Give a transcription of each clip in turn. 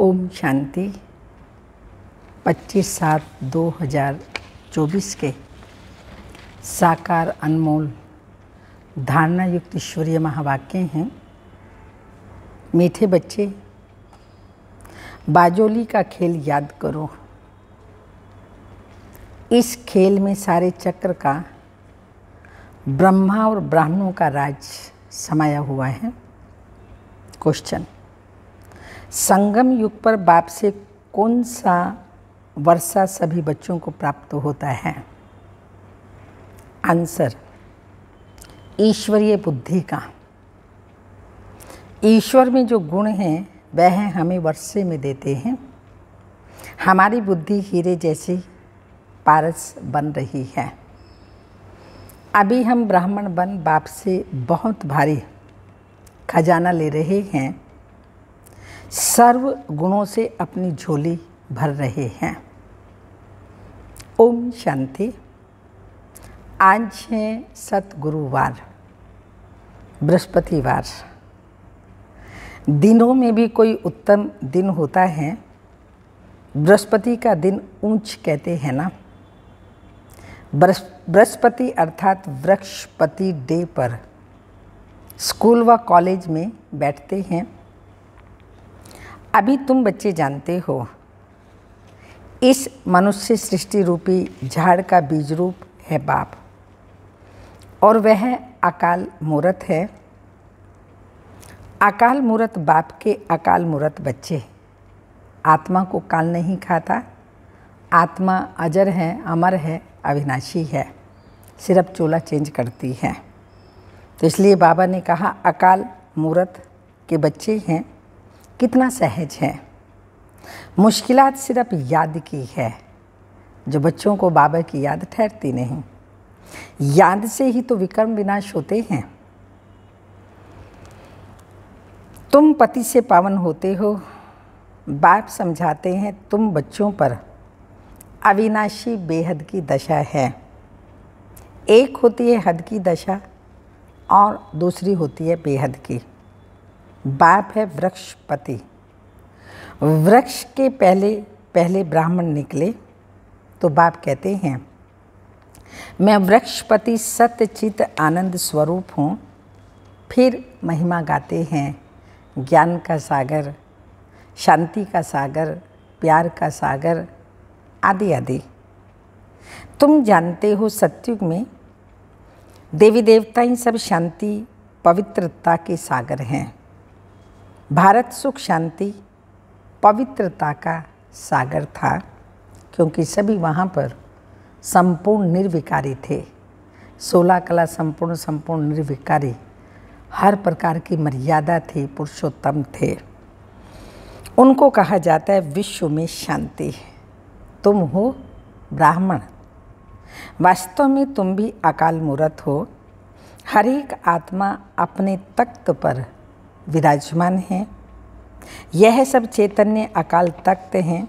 ओम शांति 25 सात 2024 के साकार अनमोल धारणा युक्त ईश्वरीय महावाक्य हैं मीठे बच्चे बाजोली का खेल याद करो इस खेल में सारे चक्र का ब्रह्मा और ब्राह्मणों का राज समाया हुआ है क्वेश्चन संगम युग पर बाप से कौन सा वर्षा सभी बच्चों को प्राप्त होता है आंसर ईश्वरीय बुद्धि का ईश्वर में जो गुण हैं वह हमें वर्षे में देते हैं हमारी बुद्धि हीरे जैसी पारस बन रही है अभी हम ब्राह्मण बन बाप से बहुत भारी खजाना ले रहे हैं सर्व गुणों से अपनी झोली भर रहे हैं ओम शांति आज है सतगुरुवार बृहस्पतिवार दिनों में भी कोई उत्तम दिन होता है बृहस्पति का दिन ऊंच कहते हैं ना बृहस्पति अर्थात वृक्षपति डे पर स्कूल व कॉलेज में बैठते हैं अभी तुम बच्चे जानते हो इस मनुष्य सृष्टि रूपी झाड़ का बीज रूप है बाप और वह अकाल मूर्त है अकाल मूर्त बाप के अकाल मूर्त बच्चे आत्मा को काल नहीं खाता आत्मा अजर है अमर है अविनाशी है सिर्फ चोला चेंज करती है तो इसलिए बाबा ने कहा अकाल मूर्त के बच्चे हैं कितना सहज है मुश्किल सिर्फ याद की है जो बच्चों को बाबा की याद ठहरती नहीं याद से ही तो विक्रम विनाश होते हैं तुम पति से पावन होते हो बाप समझाते हैं तुम बच्चों पर अविनाशी बेहद की दशा है एक होती है हद की दशा और दूसरी होती है बेहद की बाप है वृक्षपति वृक्ष के पहले पहले ब्राह्मण निकले तो बाप कहते हैं मैं वृक्षपति सत्यचित आनंद स्वरूप हूँ फिर महिमा गाते हैं ज्ञान का सागर शांति का सागर प्यार का सागर आदि आदि तुम जानते हो सत्युग में देवी देवता ही सब शांति पवित्रता के सागर हैं भारत सुख शांति पवित्रता का सागर था क्योंकि सभी वहाँ पर संपूर्ण निर्विकारी थे सोलह कला संपूर्ण संपूर्ण निर्विकारी हर प्रकार की मर्यादा थी पुरुषोत्तम थे उनको कहा जाता है विश्व में शांति तुम हो ब्राह्मण वास्तव में तुम भी अकाल मूर्त हो हर एक आत्मा अपने तख्त पर विराजमान हैं यह सब चैतन्य अकाल तख्त हैं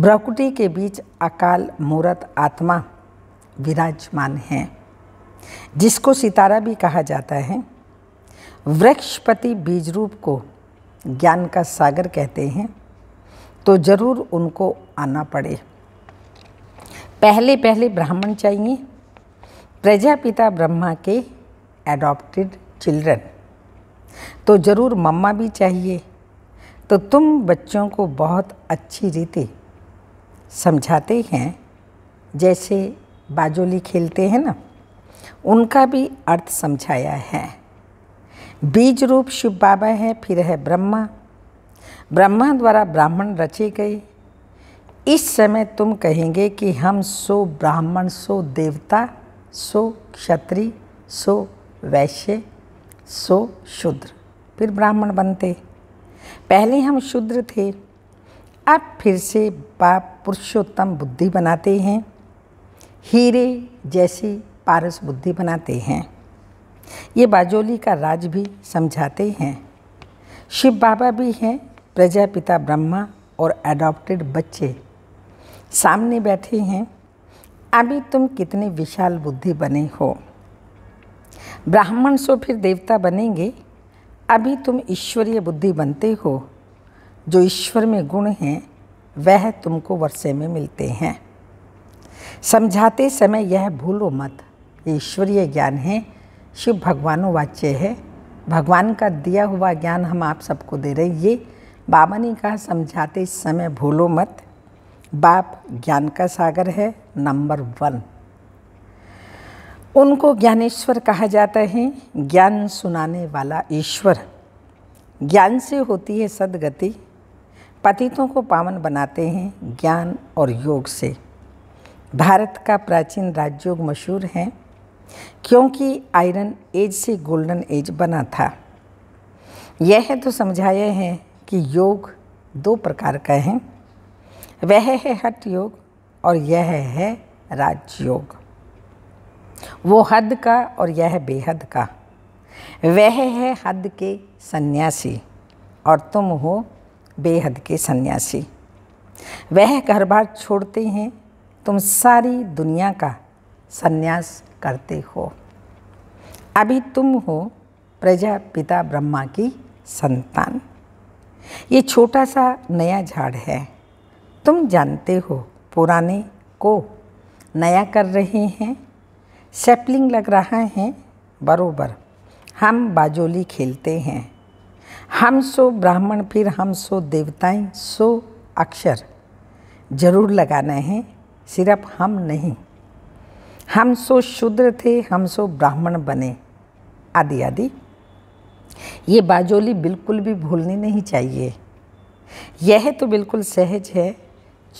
ब्रकुटी के बीच अकाल मूरत आत्मा विराजमान हैं जिसको सितारा भी कहा जाता है वृक्षपति बीज रूप को ज्ञान का सागर कहते हैं तो ज़रूर उनको आना पड़े पहले पहले ब्राह्मण चाहिए प्रजापिता ब्रह्मा के एडॉप्टेड चिल्ड्रन तो ज़रूर मम्मा भी चाहिए तो तुम बच्चों को बहुत अच्छी रीति समझाते हैं जैसे बाजोली खेलते हैं ना उनका भी अर्थ समझाया है बीज रूप शिव बाबा है फिर है ब्रह्मा ब्रह्मा द्वारा ब्राह्मण रचे गए इस समय तुम कहेंगे कि हम सो ब्राह्मण सो देवता सो क्षत्रि सो वैश्य सो शूद्र फिर ब्राह्मण बनते पहले हम शूद्र थे अब फिर से बाप पुरुषोत्तम बुद्धि बनाते हैं हीरे जैसी पारस बुद्धि बनाते हैं ये बाजोली का राज भी समझाते हैं शिव बाबा भी हैं प्रजापिता ब्रह्मा और एडॉप्टेड बच्चे सामने बैठे हैं अभी तुम कितने विशाल बुद्धि बने हो ब्राह्मण सो फिर देवता बनेंगे अभी तुम ईश्वरीय बुद्धि बनते हो जो ईश्वर में गुण हैं वह तुमको वर्षे में मिलते हैं समझाते समय यह भूलो मत ये ईश्वरीय ज्ञान है शिव वाच्य है भगवान का दिया हुआ ज्ञान हम आप सबको दे रहे हैं ये बाबा ने कहा समझाते समय भूलो मत बाप ज्ञान का सागर है नंबर वन उनको ज्ञानेश्वर कहा जाता है ज्ञान सुनाने वाला ईश्वर ज्ञान से होती है सदगति पतितों को पावन बनाते हैं ज्ञान और योग से भारत का प्राचीन राजयोग मशहूर है क्योंकि आयरन एज से गोल्डन एज बना था यह तो समझाया है कि योग दो प्रकार का है वह है हठ योग और यह है राजयोग वो हद का और यह बेहद का वह है हद के सन्यासी और तुम हो बेहद के सन्यासी वह घर बार छोड़ते हैं तुम सारी दुनिया का सन्यास करते हो अभी तुम हो प्रजा पिता ब्रह्मा की संतान ये छोटा सा नया झाड़ है तुम जानते हो पुराने को नया कर रहे हैं सेपलिंग लग रहा है बरोबर हम बाजोली खेलते हैं हम सो ब्राह्मण फिर हम सो देवताएं सो अक्षर जरूर लगाना है सिर्फ हम नहीं हम सो शूद्र थे हम सो ब्राह्मण बने आदि आदि ये बाजोली बिल्कुल भी भूलनी नहीं चाहिए यह तो बिल्कुल सहज है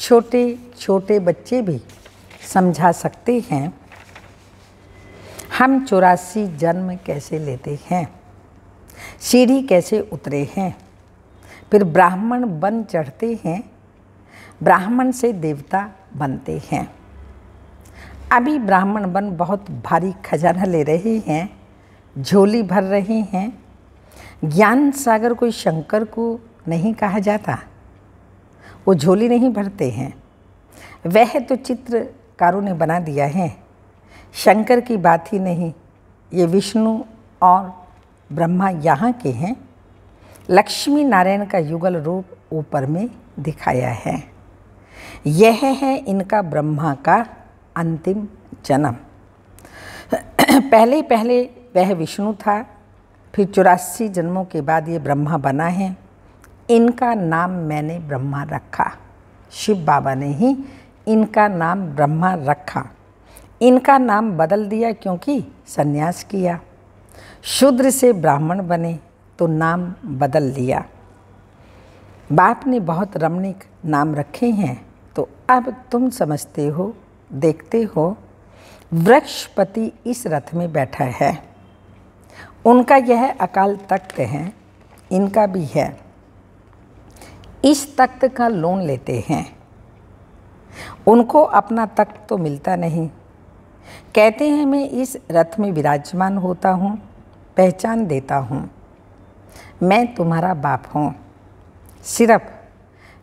छोटे छोटे बच्चे भी समझा सकते हैं हम चौरासी जन्म कैसे लेते हैं सीढ़ी कैसे उतरे हैं फिर ब्राह्मण बन चढ़ते हैं ब्राह्मण से देवता बनते हैं अभी ब्राह्मण बन बहुत भारी खजाना ले रहे हैं झोली भर रहे हैं ज्ञान सागर कोई शंकर को नहीं कहा जाता वो झोली नहीं भरते हैं वह तो चित्रकारों ने बना दिया है शंकर की बात ही नहीं ये विष्णु और ब्रह्मा यहाँ के हैं लक्ष्मी नारायण का युगल रूप ऊपर में दिखाया है यह है इनका ब्रह्मा का अंतिम जन्म पहले पहले वह विष्णु था फिर चौरासी जन्मों के बाद ये ब्रह्मा बना है इनका नाम मैंने ब्रह्मा रखा शिव बाबा ने ही इनका नाम ब्रह्मा रखा इनका नाम बदल दिया क्योंकि सन्यास किया शूद्र से ब्राह्मण बने तो नाम बदल लिया बाप ने बहुत रमणीक नाम रखे हैं तो अब तुम समझते हो देखते हो वृक्षपति इस रथ में बैठा है उनका यह अकाल तख्त है इनका भी है इस तख्त का लोन लेते हैं उनको अपना तख्त तो मिलता नहीं कहते हैं मैं इस रथ में विराजमान होता हूँ पहचान देता हूँ मैं तुम्हारा बाप हूँ सिर्फ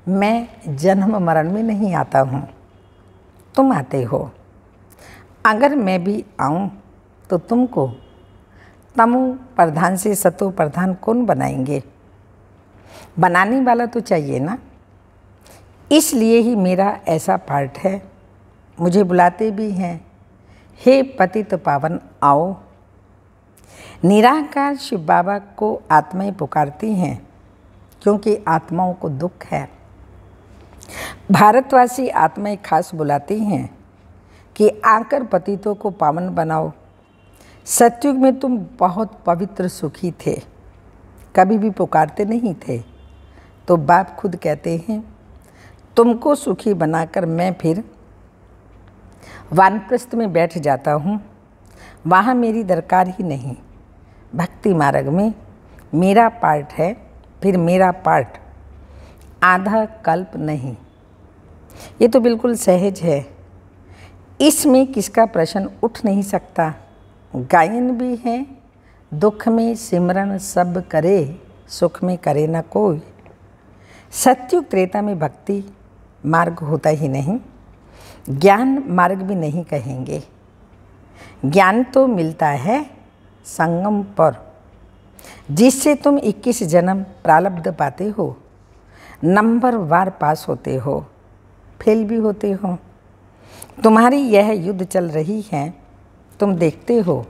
मैं जन्म मरण में नहीं आता हूँ तुम आते हो अगर मैं भी आऊँ तो तुमको तमु प्रधान से सतो प्रधान कौन बनाएंगे बनाने वाला तो चाहिए ना इसलिए ही मेरा ऐसा पार्ट है मुझे बुलाते भी हैं हे पतित पावन आओ निराकार शिव बाबा को आत्माएं पुकारती हैं क्योंकि आत्माओं को दुख है भारतवासी आत्माएं खास बुलाती हैं कि आकर पतितों को पावन बनाओ सत्युग में तुम बहुत पवित्र सुखी थे कभी भी पुकारते नहीं थे तो बाप खुद कहते हैं तुमको सुखी बनाकर मैं फिर वानप्रस्थ में बैठ जाता हूँ वहाँ मेरी दरकार ही नहीं भक्ति मार्ग में मेरा पार्ट है फिर मेरा पार्ट आधा कल्प नहीं ये तो बिल्कुल सहज है इसमें किसका प्रश्न उठ नहीं सकता गायन भी है दुख में सिमरन सब करे सुख में करे ना कोई सत्यु त्रेता में भक्ति मार्ग होता ही नहीं ज्ञान मार्ग भी नहीं कहेंगे ज्ञान तो मिलता है संगम पर जिससे तुम 21 जन्म प्रारब्ध पाते हो नंबर वार पास होते हो फेल भी होते हो तुम्हारी यह युद्ध चल रही है तुम देखते हो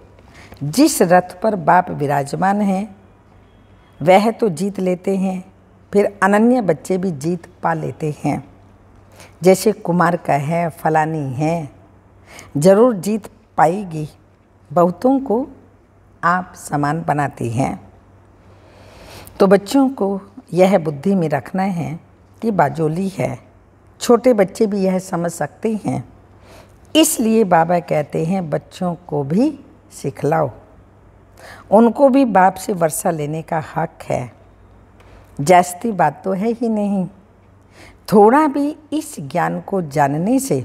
जिस रथ पर बाप विराजमान हैं वह तो जीत लेते हैं फिर अनन्य बच्चे भी जीत पा लेते हैं जैसे कुमार का है फलानी है ज़रूर जीत पाएगी बहुतों को आप समान बनाती हैं तो बच्चों को यह बुद्धि में रखना है कि बाजोली है छोटे बच्चे भी यह समझ सकते हैं इसलिए बाबा कहते हैं बच्चों को भी सिखलाओ उनको भी बाप से वर्षा लेने का हक है जास्ती बात तो है ही नहीं थोड़ा भी इस ज्ञान को जानने से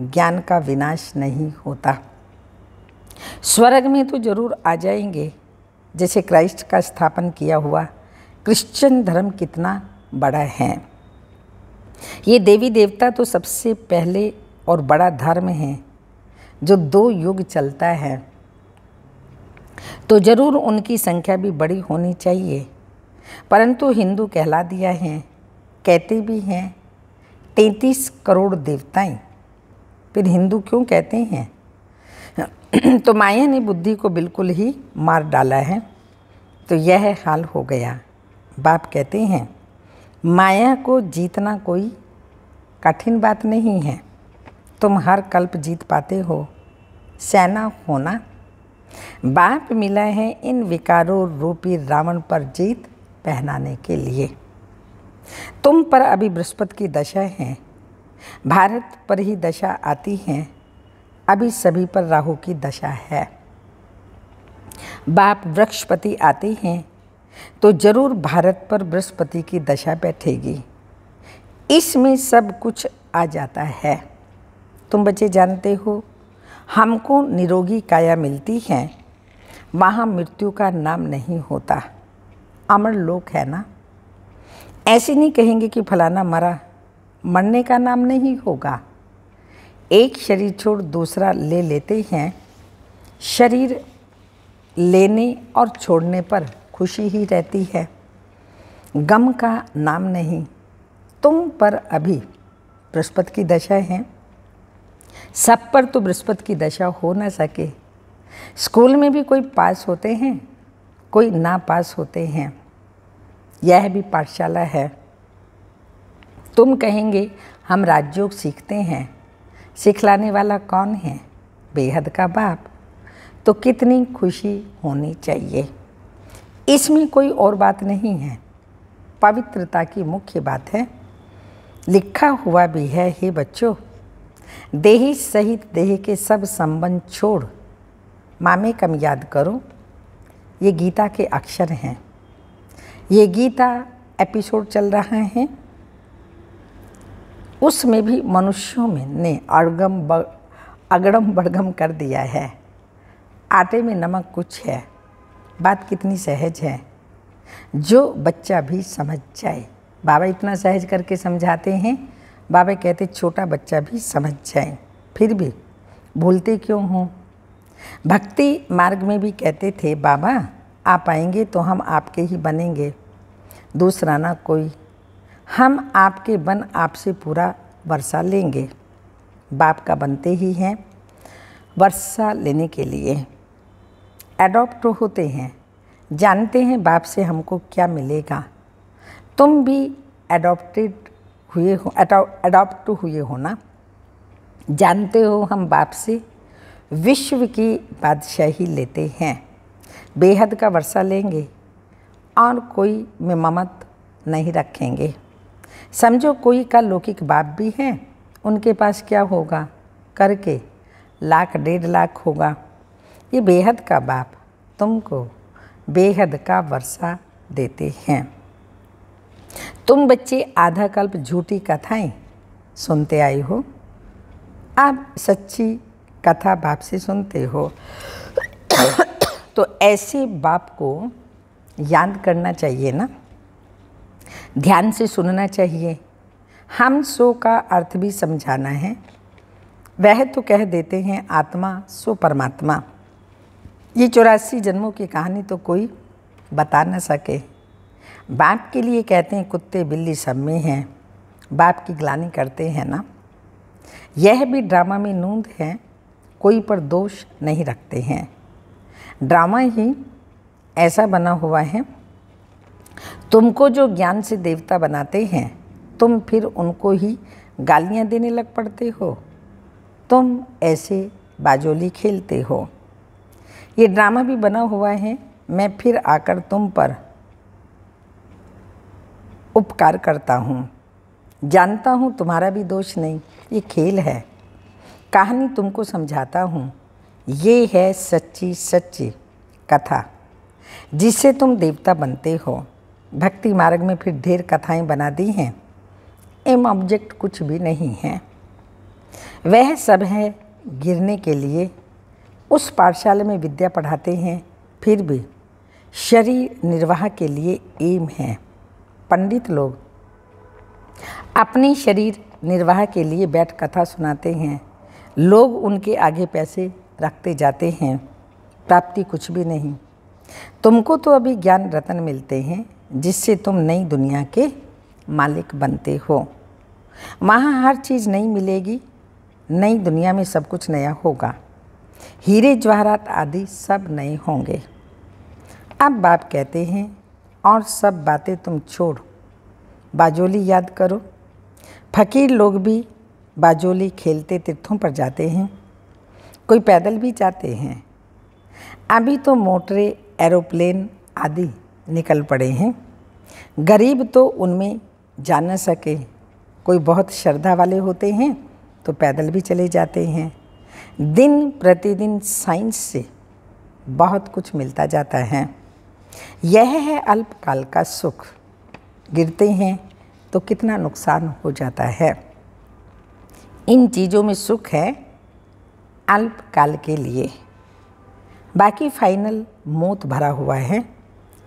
ज्ञान का विनाश नहीं होता स्वर्ग में तो जरूर आ जाएंगे जैसे क्राइस्ट का स्थापन किया हुआ क्रिश्चियन धर्म कितना बड़ा है ये देवी देवता तो सबसे पहले और बड़ा धर्म है जो दो युग चलता है तो जरूर उनकी संख्या भी बड़ी होनी चाहिए परंतु हिंदू कहला दिया है कहते भी हैं तैंतीस करोड़ देवताएं फिर हिंदू क्यों कहते हैं तो माया ने बुद्धि को बिल्कुल ही मार डाला है तो यह हाल हो गया बाप कहते हैं माया को जीतना कोई कठिन बात नहीं है तुम हर कल्प जीत पाते हो सेना होना बाप मिला है इन विकारों रूपी रावण पर जीत पहनाने के लिए तुम पर अभी बृहस्पति की दशा है भारत पर ही दशा आती है अभी सभी पर राहु की दशा है बाप वृक्षपति आते हैं तो जरूर भारत पर बृहस्पति की दशा बैठेगी इसमें सब कुछ आ जाता है तुम बच्चे जानते हो हमको निरोगी काया मिलती है वहाँ मृत्यु का नाम नहीं होता अमर लोक है ना ऐसे नहीं कहेंगे कि फलाना मरा मरने का नाम नहीं होगा एक शरीर छोड़ दूसरा ले लेते हैं शरीर लेने और छोड़ने पर खुशी ही रहती है गम का नाम नहीं तुम पर अभी बृहस्पति की दशा है सब पर तो बृहस्पति की दशा हो ना सके स्कूल में भी कोई पास होते हैं कोई ना पास होते हैं यह भी पाठशाला है तुम कहेंगे हम राजयोग सीखते हैं सिखलाने वाला कौन है बेहद का बाप तो कितनी खुशी होनी चाहिए इसमें कोई और बात नहीं है पवित्रता की मुख्य बात है लिखा हुआ भी है हे बच्चों देही सहित देह के सब संबंध छोड़ मामे कम याद करो ये गीता के अक्षर हैं ये गीता एपिसोड चल रहा है उसमें भी मनुष्यों में ने अड़गम अगड़म बड़गम कर दिया है आटे में नमक कुछ है बात कितनी सहज है जो बच्चा भी समझ जाए बाबा इतना सहज करके समझाते हैं बाबा कहते छोटा बच्चा भी समझ जाए फिर भी भूलते क्यों हों भक्ति मार्ग में भी कहते थे बाबा आप आएंगे तो हम आपके ही बनेंगे दूसरा ना कोई हम आपके बन आपसे पूरा वर्षा लेंगे बाप का बनते ही हैं वर्षा लेने के लिए एडॉप्ट होते हैं जानते हैं बाप से हमको क्या मिलेगा तुम भी एडॉप्टेड हुए हो एडॉप्ट हुए हो ना जानते हो हम बाप से विश्व की बादशाही लेते हैं बेहद का वर्षा लेंगे और कोई ममत नहीं रखेंगे समझो कोई का लौकिक बाप भी हैं उनके पास क्या होगा करके लाख डेढ़ लाख होगा ये बेहद का बाप तुमको बेहद का वर्षा देते हैं तुम बच्चे आधा कल्प झूठी कथाएं सुनते आए हो आप सच्ची कथा बाप से सुनते हो तो ऐसे बाप को याद करना चाहिए ना ध्यान से सुनना चाहिए हम सो का अर्थ भी समझाना है वह तो कह देते हैं आत्मा सो परमात्मा ये चौरासी जन्मों की कहानी तो कोई बता ना सके बाप के लिए कहते हैं कुत्ते बिल्ली सब में हैं बाप की ग्लानी करते हैं ना यह भी ड्रामा में नूंद है कोई पर दोष नहीं रखते हैं ड्रामा ही ऐसा बना हुआ है तुमको जो ज्ञान से देवता बनाते हैं तुम फिर उनको ही गालियां देने लग पड़ते हो तुम ऐसे बाजोली खेलते हो ये ड्रामा भी बना हुआ है मैं फिर आकर तुम पर उपकार करता हूँ जानता हूँ तुम्हारा भी दोष नहीं ये खेल है कहानी तुमको समझाता हूँ ये है सच्ची सच्ची कथा जिससे तुम देवता बनते हो भक्ति मार्ग में फिर ढेर कथाएं बना दी हैं एम ऑब्जेक्ट कुछ भी नहीं है वह सब है गिरने के लिए उस पाठशाला में विद्या पढ़ाते हैं फिर भी शरीर निर्वाह के लिए एम है पंडित लोग अपने शरीर निर्वाह के लिए बैठ कथा सुनाते हैं लोग उनके आगे पैसे रखते जाते हैं प्राप्ति कुछ भी नहीं तुमको तो अभी ज्ञान रतन मिलते हैं जिससे तुम नई दुनिया के मालिक बनते हो वहाँ हर चीज़ नई मिलेगी नई दुनिया में सब कुछ नया होगा हीरे जवाहरात आदि सब नए होंगे अब बाप कहते हैं और सब बातें तुम छोड़ बाजोली याद करो फकीर लोग भी बाजोली खेलते तीर्थों पर जाते हैं कोई पैदल भी जाते हैं अभी तो मोटरें एरोप्लेन आदि निकल पड़े हैं गरीब तो उनमें जा न सके कोई बहुत श्रद्धा वाले होते हैं तो पैदल भी चले जाते हैं दिन प्रतिदिन साइंस से बहुत कुछ मिलता जाता है यह है अल्पकाल का सुख गिरते हैं तो कितना नुकसान हो जाता है इन चीज़ों में सुख है अल्पकाल के लिए बाकी फाइनल मौत भरा हुआ है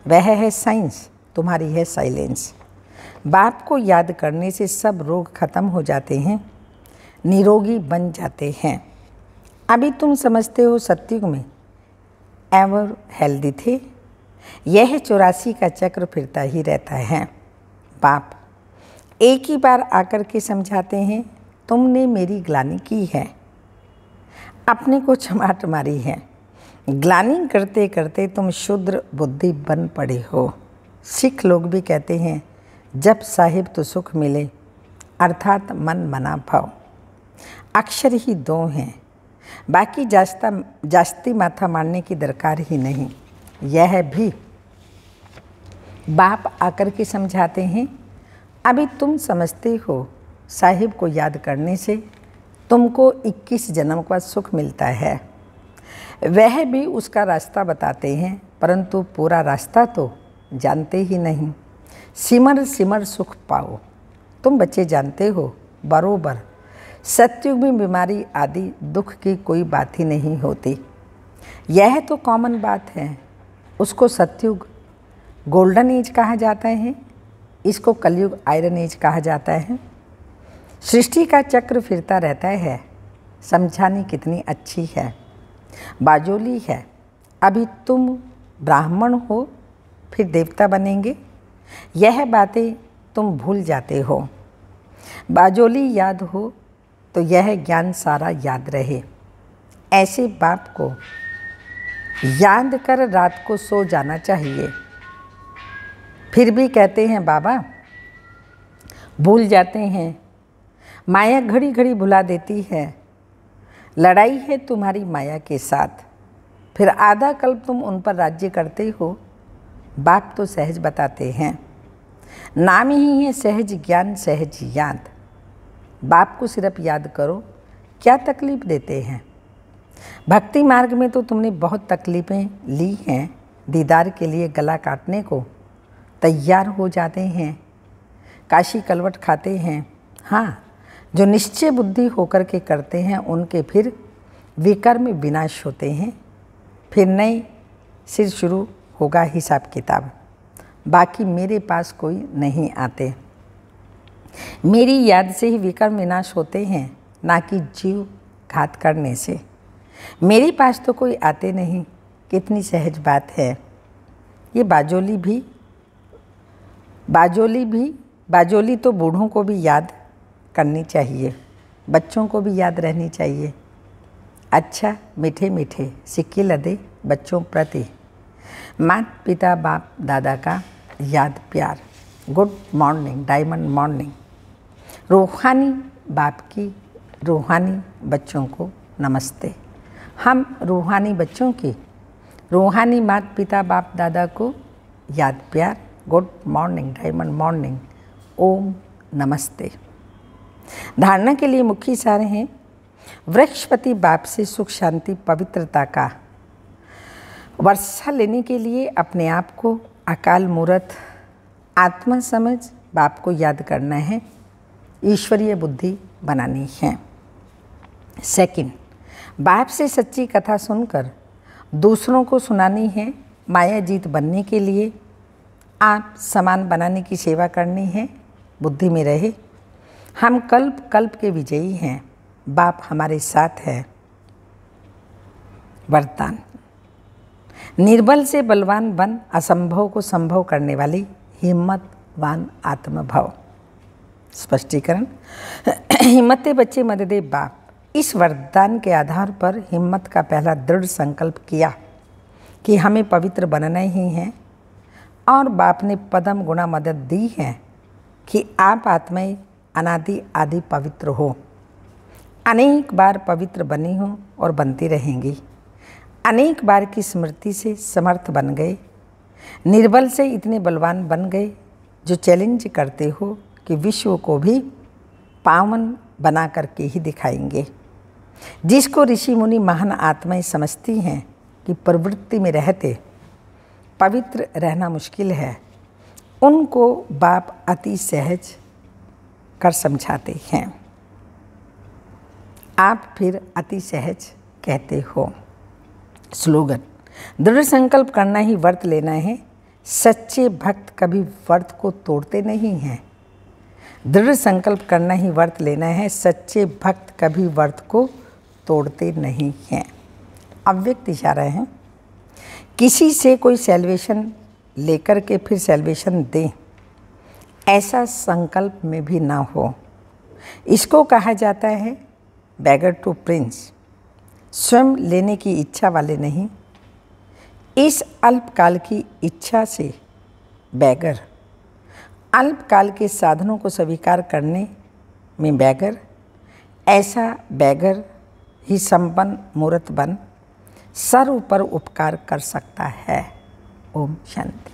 वह है साइंस तुम्हारी है साइलेंस बाप को याद करने से सब रोग खत्म हो जाते हैं निरोगी बन जाते हैं अभी तुम समझते हो सत्युग में एवर हेल्दी थे यह चौरासी का चक्र फिरता ही रहता है बाप एक ही बार आकर के समझाते हैं तुमने मेरी ग्लानी की है अपने को छमाट मारी है ग्लानिंग करते करते तुम शूद्र बुद्धि बन पड़े हो सिख लोग भी कहते हैं जब साहिब तो सुख मिले अर्थात मन मना भाव अक्षर ही दो हैं बाकी जास्ता जास्ती माथा मारने की दरकार ही नहीं यह भी बाप आकर के समझाते हैं अभी तुम समझते हो साहिब को याद करने से तुमको 21 जन्म का सुख मिलता है वह भी उसका रास्ता बताते हैं परंतु पूरा रास्ता तो जानते ही नहीं सिमर सिमर सुख पाओ तुम बच्चे जानते हो बरोबर सत्युग में बीमारी आदि दुख की कोई बात ही नहीं होती यह तो कॉमन बात है उसको सत्युग गोल्डन एज कहा जाता है इसको कलयुग आयरन एज कहा जाता है सृष्टि का चक्र फिरता रहता है समझानी कितनी अच्छी है बाजोली है अभी तुम ब्राह्मण हो फिर देवता बनेंगे यह बातें तुम भूल जाते हो बाजोली याद हो तो यह ज्ञान सारा याद रहे ऐसे बाप को याद कर रात को सो जाना चाहिए फिर भी कहते हैं बाबा भूल जाते हैं माया घड़ी घड़ी भुला देती है लड़ाई है तुम्हारी माया के साथ फिर आधा कल्प तुम उन पर राज्य करते हो बाप तो सहज बताते हैं नाम ही है सहज ज्ञान सहज याद बाप को सिर्फ याद करो क्या तकलीफ़ देते हैं भक्ति मार्ग में तो तुमने बहुत तकलीफ़ें ली हैं दीदार के लिए गला काटने को तैयार हो जाते हैं काशी कलवट खाते हैं हाँ जो निश्चय बुद्धि होकर के करते हैं उनके फिर विकर्म विनाश होते हैं फिर नए सिर शुरू होगा हिसाब किताब बाकी मेरे पास कोई नहीं आते मेरी याद से ही विकर्म विनाश होते हैं ना कि जीव घात करने से मेरे पास तो कोई आते नहीं कितनी सहज बात है ये बाजोली भी बाजोली भी बाजोली तो बूढ़ों को भी याद करनी चाहिए बच्चों को भी याद रहनी चाहिए अच्छा मीठे मीठे सिक्के लदे बच्चों प्रति माता पिता बाप दादा का याद प्यार गुड मॉर्निंग डायमंड मॉर्निंग रूहानी बाप की रूहानी बच्चों को नमस्ते हम रूहानी बच्चों की रूहानी माता पिता बाप दादा को याद प्यार गुड मॉर्निंग डायमंड मॉर्निंग ओम नमस्ते धारणा के लिए मुख्य इशारे हैं वृक्षपति बाप से सुख शांति पवित्रता का वर्षा लेने के लिए अपने आप को अकाल मूर्त आत्मा समझ बाप को याद करना है ईश्वरीय बुद्धि बनानी है सेकंड बाप से सच्ची कथा सुनकर दूसरों को सुनानी है माया जीत बनने के लिए आप समान बनाने की सेवा करनी है बुद्धि में रहे हम कल्प कल्प के विजयी हैं बाप हमारे साथ है वरदान निर्बल से बलवान बन असंभव को संभव करने वाली हिम्मतवान आत्मभाव स्पष्टीकरण हिम्मत बच्चे मददे बाप इस वरदान के आधार पर हिम्मत का पहला दृढ़ संकल्प किया कि हमें पवित्र बनना ही है और बाप ने पदम गुणा मदद दी है कि आप आत्माएं अनादि आदि पवित्र हो अनेक बार पवित्र बनी हो और बनती रहेंगी अनेक बार की स्मृति से समर्थ बन गए निर्बल से इतने बलवान बन गए जो चैलेंज करते हो कि विश्व को भी पावन बना करके ही दिखाएंगे जिसको ऋषि मुनि महान आत्माएं समझती हैं कि प्रवृत्ति में रहते पवित्र रहना मुश्किल है उनको बाप अति सहज कर समझाते हैं आप फिर अति सहज कहते हो स्लोगन दृढ़ संकल्प करना ही व्रत लेना है सच्चे भक्त कभी व्रत को तोड़ते नहीं हैं दृढ़ संकल्प करना ही व्रत लेना है सच्चे भक्त कभी व्रत को तोड़ते नहीं हैं अव्यक्त इशारा है किसी से कोई सेलिवेशन लेकर के फिर सेलिवेशन दें ऐसा संकल्प में भी ना हो इसको कहा जाता है बैगर टू प्रिंस स्वयं लेने की इच्छा वाले नहीं इस अल्पकाल की इच्छा से बैगर अल्पकाल के साधनों को स्वीकार करने में बैगर ऐसा बैगर ही संपन्न मूर्त बन सर ऊपर उपकार कर सकता है ओम शांति